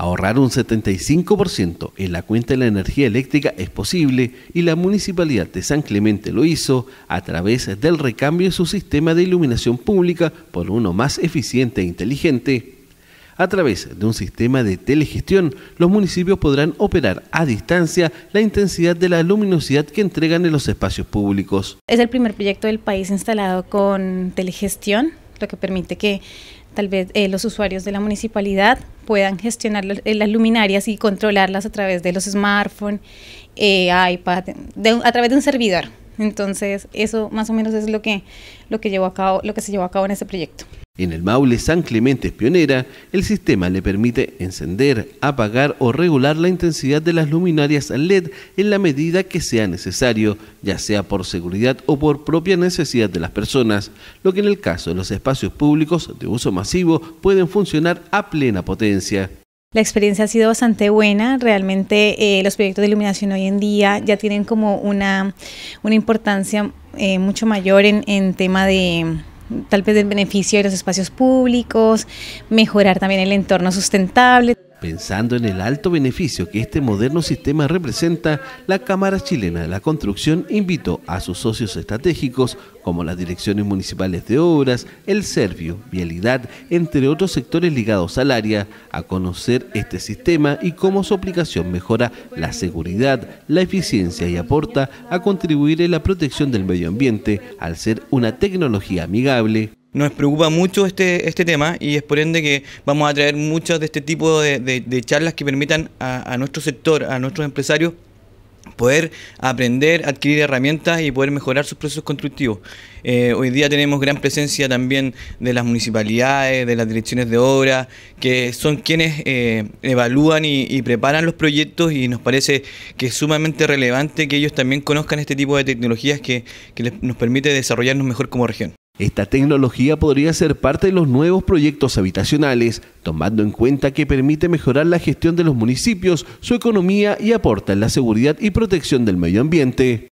Ahorrar un 75% en la cuenta de la energía eléctrica es posible y la Municipalidad de San Clemente lo hizo a través del recambio de su sistema de iluminación pública por uno más eficiente e inteligente. A través de un sistema de telegestión, los municipios podrán operar a distancia la intensidad de la luminosidad que entregan en los espacios públicos. Es el primer proyecto del país instalado con telegestión que permite que tal vez eh, los usuarios de la municipalidad puedan gestionar eh, las luminarias y controlarlas a través de los smartphones, eh, iPad, a través de un servidor. Entonces, eso más o menos es lo que, lo que, llevó a cabo, lo que se llevó a cabo en ese proyecto. En el Maule San Clemente pionera, el sistema le permite encender, apagar o regular la intensidad de las luminarias LED en la medida que sea necesario, ya sea por seguridad o por propia necesidad de las personas, lo que en el caso de los espacios públicos de uso masivo pueden funcionar a plena potencia. La experiencia ha sido bastante buena, realmente eh, los proyectos de iluminación hoy en día ya tienen como una, una importancia eh, mucho mayor en tema de tal vez el beneficio de los espacios públicos, mejorar también el entorno sustentable. Pensando en el alto beneficio que este moderno sistema representa, la Cámara Chilena de la Construcción invitó a sus socios estratégicos, como las direcciones municipales de obras, el Servio, Vialidad, entre otros sectores ligados al área, a conocer este sistema y cómo su aplicación mejora la seguridad, la eficiencia y aporta a contribuir en la protección del medio ambiente al ser una tecnología amigable nos preocupa mucho este, este tema y es por ende que vamos a traer muchas de este tipo de, charlas que permitan a, nuestro sector, a nuestros empresarios, poder aprender, adquirir herramientas y poder mejorar sus procesos constructivos. Eh, hoy día tenemos gran presencia también de las municipalidades, de las direcciones de obra, que son quienes eh, evalúan y, preparan los proyectos y nos parece que es sumamente relevante que ellos también conozcan este tipo de tecnologías que, que nos permite desarrollarnos mejor como región. Esta tecnología podría ser parte de los nuevos proyectos habitacionales, tomando en cuenta que permite mejorar la gestión de los municipios, su economía y aporta en la seguridad y protección del medio ambiente.